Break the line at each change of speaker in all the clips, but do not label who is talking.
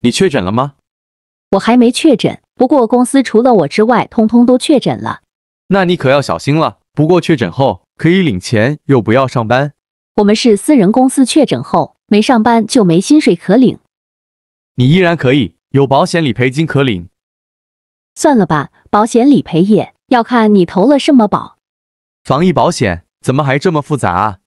你确诊了吗？
我还没确诊，不过公司除了我之外，通通都确诊了。
那你可要小心了。不过确诊后可以领钱，又不要上班。
我们是私人公司，确诊后没上班就没薪水可领。
你依然可以有保险理赔金可领。
算了吧，保险理赔也要看你投了什么保。
防疫保险怎么还这么复杂啊？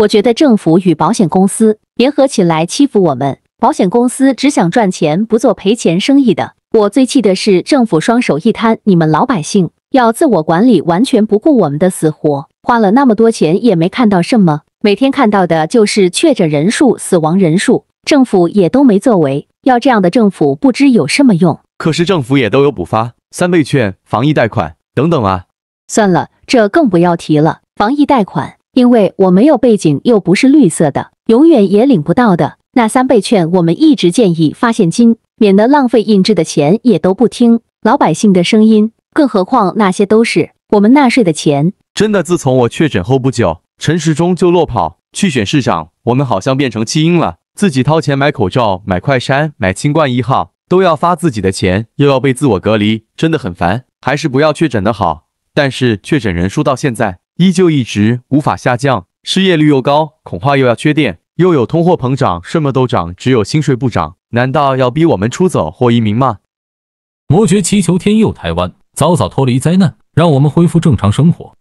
我觉得政府与保险公司联合起来欺负我们。保险公司只想赚钱，不做赔钱生意的。我最气的是政府双手一摊，你们老百姓要自我管理，完全不顾我们的死活，花了那么多钱也没看到什么。每天看到的就是确诊人数、死亡人数，政府也都没作为。要这样的政府，不知有什么用。
可是政府也都有补发三倍券、防疫贷款等等啊。
算了，这更不要提了。防疫贷款，因为我没有背景，又不是绿色的，永远也领不到的。那三倍券，我们一直建议发现金，免得浪费印制的钱，也都不听老百姓的声音，更何况那些都是我们纳税的钱。
真的，自从我确诊后不久，陈时中就落跑去选市长，我们好像变成弃婴了。自己掏钱买口罩、买快筛、买新冠一号，都要发自己的钱，又要被自我隔离，真的很烦。还是不要确诊的好。但是确诊人数到现在依旧一直无法下降，失业率又高，恐怕又要缺电。又有通货膨胀，什么都涨，只有薪水不涨。难道要逼我们出走或移民吗？魔爵祈求天佑台湾，早早脱离灾难，让我们恢复正常生活。